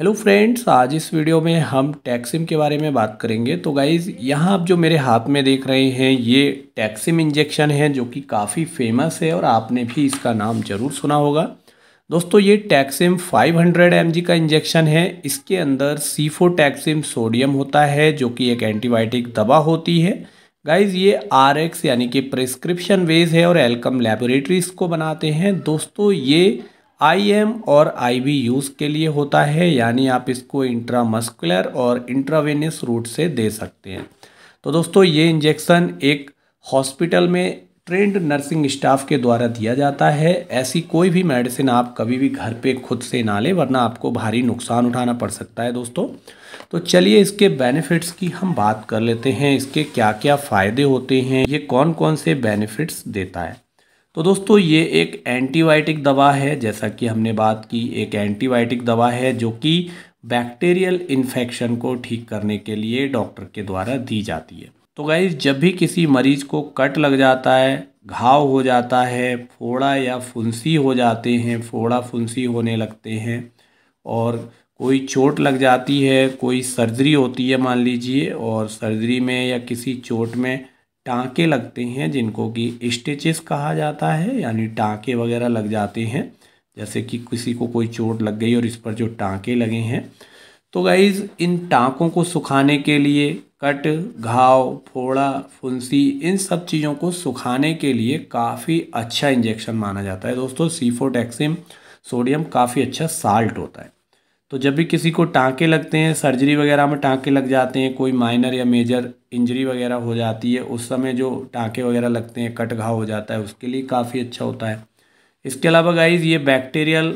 hello friends आज इस video में हम टैक्सिम के बारे में बात करेंगे तो गाइज़ यहाँ आप जो मेरे हाथ में देख रहे हैं ये टैक्सिम इंजेक्शन है जो कि काफ़ी फेमस है और आपने भी इसका नाम ज़रूर सुना होगा दोस्तों ये टैक्सिम 500 हंड्रेड का इंजेक्शन है इसके अंदर सी टैक्सिम सोडियम होता है जो कि एक एंटीबायोटिक दवा होती है गाइज ये आर यानी कि प्रिस्क्रिप्शन वेज है और एल्कम लेबोरेटरीज को बनाते हैं दोस्तों ये आई एम और आई वी यूज़ के लिए होता है यानी आप इसको इंट्रामस्कुलर और इंट्रावेनस रूट से दे सकते हैं तो दोस्तों ये इंजेक्शन एक हॉस्पिटल में ट्रेंड नर्सिंग स्टाफ के द्वारा दिया जाता है ऐसी कोई भी मेडिसिन आप कभी भी घर पे खुद से ना लें वरना आपको भारी नुकसान उठाना पड़ सकता है दोस्तों तो चलिए इसके बेनिफिट्स की हम बात कर लेते हैं इसके क्या क्या फ़ायदे होते हैं ये कौन कौन से बेनिफिट्स देता है तो दोस्तों ये एक एंटीबायोटिक दवा है जैसा कि हमने बात की एक एंटीबायोटिक दवा है जो कि बैक्टीरियल इन्फेक्शन को ठीक करने के लिए डॉक्टर के द्वारा दी जाती है तो गाइज जब भी किसी मरीज को कट लग जाता है घाव हो जाता है फोड़ा या फुंसी हो जाते हैं फोड़ा फुंसी होने लगते हैं और कोई चोट लग जाती है कोई सर्जरी होती है मान लीजिए और सर्जरी में या किसी चोट में टाँके लगते हैं जिनको कि स्टिचेस कहा जाता है यानी टाँके वगैरह लग जाते हैं जैसे कि किसी को कोई चोट लग गई और इस पर जो टाँके लगे हैं तो गाइज इन टाँकों को सुखाने के लिए कट घाव फोड़ा फुंसी इन सब चीज़ों को सुखाने के लिए काफ़ी अच्छा इंजेक्शन माना जाता है दोस्तों सीफोटेक्सिम सोडियम काफ़ी अच्छा साल्ट होता है तो जब भी किसी को टाँके लगते हैं सर्जरी वगैरह में टाँके लग जाते हैं कोई माइनर या मेजर इंजरी वगैरह हो जाती है उस समय जो टाँके वगैरह लगते हैं कट घाव हो जाता है उसके लिए काफ़ी अच्छा होता है इसके अलावा गाइज ये बैक्टीरियल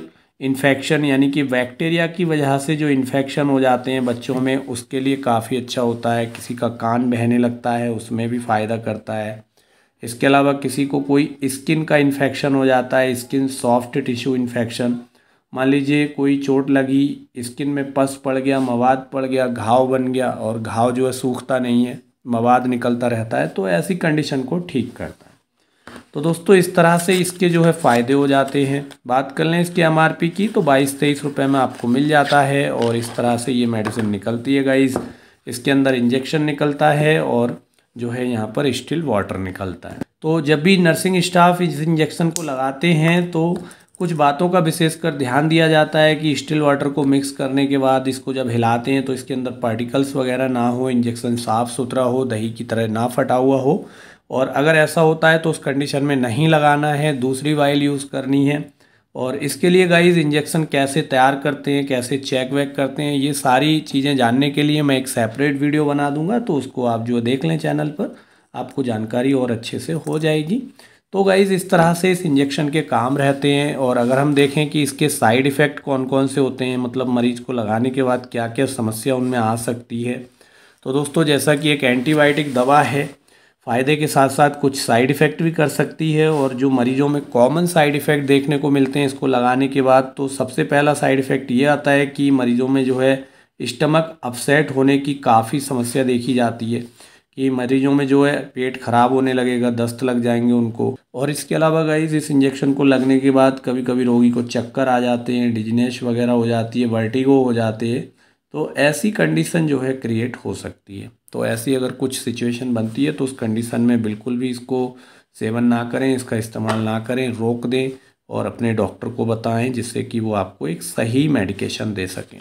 इन्फेक्शन यानी कि बैक्टीरिया की वजह से जो इन्फेक्शन हो जाते हैं बच्चों में उसके लिए काफ़ी अच्छा होता है किसी का कान बहने लगता है उसमें भी फ़ायदा करता है इसके अलावा किसी को कोई स्किन का इन्फेक्शन हो जाता है स्किन सॉफ्ट टिश्यू इन्फेक्शन मान लीजिए कोई चोट लगी स्किन में पस पड़ गया मवाद पड़ गया घाव बन गया और घाव जो है सूखता नहीं है मवाद निकलता रहता है तो ऐसी कंडीशन को ठीक करता है तो दोस्तों इस तरह से इसके जो है फ़ायदे हो जाते हैं बात कर लें इसके एम की तो बाईस तेईस रुपये में आपको मिल जाता है और इस तरह से ये मेडिसिन निकलती है गाइस इसके अंदर इंजेक्शन निकलता है और जो है यहाँ पर स्टिल वाटर निकलता है तो जब भी नर्सिंग स्टाफ इस इंजेक्शन को लगाते हैं तो कुछ बातों का विशेषकर ध्यान दिया जाता है कि स्टिल वाटर को मिक्स करने के बाद इसको जब हिलाते हैं तो इसके अंदर पार्टिकल्स वगैरह ना हो इंजेक्शन साफ़ सुथरा हो दही की तरह ना फटा हुआ हो और अगर ऐसा होता है तो उस कंडीशन में नहीं लगाना है दूसरी वाइल यूज़ करनी है और इसके लिए गाइज इंजेक्शन कैसे तैयार करते हैं कैसे चेक वेक करते हैं ये सारी चीज़ें जानने के लिए मैं एक सेपरेट वीडियो बना दूंगा तो उसको आप जो देख लें चैनल पर आपको जानकारी और अच्छे से हो जाएगी तो गाइज़ इस तरह से इस इंजेक्शन के काम रहते हैं और अगर हम देखें कि इसके साइड इफ़ेक्ट कौन कौन से होते हैं मतलब मरीज़ को लगाने के बाद क्या क्या समस्या उनमें आ सकती है तो दोस्तों जैसा कि एक एंटीबायोटिक दवा है फ़ायदे के साथ साथ कुछ साइड इफ़ेक्ट भी कर सकती है और जो मरीज़ों में कॉमन साइड इफ़ेक्ट देखने को मिलते हैं इसको लगाने के बाद तो सबसे पहला साइड इफ़ेक्ट ये आता है कि मरीज़ों में जो है स्टमक अपसेट होने की काफ़ी समस्या देखी जाती है कि मरीजों में जो है पेट खराब होने लगेगा दस्त लग जाएंगे उनको और इसके अलावा गाइज इस इंजेक्शन को लगने के बाद कभी कभी रोगी को चक्कर आ जाते हैं डिजनेस वगैरह हो जाती है वर्टिगो हो जाते हैं तो ऐसी कंडीशन जो है क्रिएट हो सकती है तो ऐसी अगर कुछ सिचुएशन बनती है तो उस कंडीशन में बिल्कुल भी इसको सेवन ना करें इसका इस्तेमाल ना करें रोक दें और अपने डॉक्टर को बताएं जिससे कि वो आपको एक सही मेडिकेशन दे सकें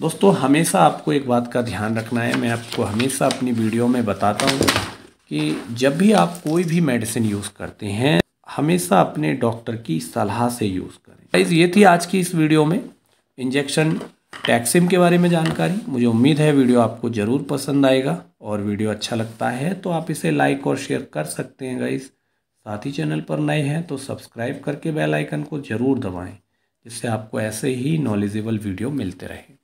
दोस्तों हमेशा आपको एक बात का ध्यान रखना है मैं आपको हमेशा अपनी वीडियो में बताता हूँ कि जब भी आप कोई भी मेडिसिन यूज़ करते हैं हमेशा अपने डॉक्टर की सलाह से यूज़ करें गाइज ये थी आज की इस वीडियो में इंजेक्शन टैक्सिम के बारे में जानकारी मुझे उम्मीद है वीडियो आपको ज़रूर पसंद आएगा और वीडियो अच्छा लगता है तो आप इसे लाइक और शेयर कर सकते हैं गाइज साथ ही चैनल पर नए हैं तो सब्सक्राइब करके बेल आइकन को ज़रूर दबाएं जिससे आपको ऐसे ही नॉलेजेबल वीडियो मिलते रहे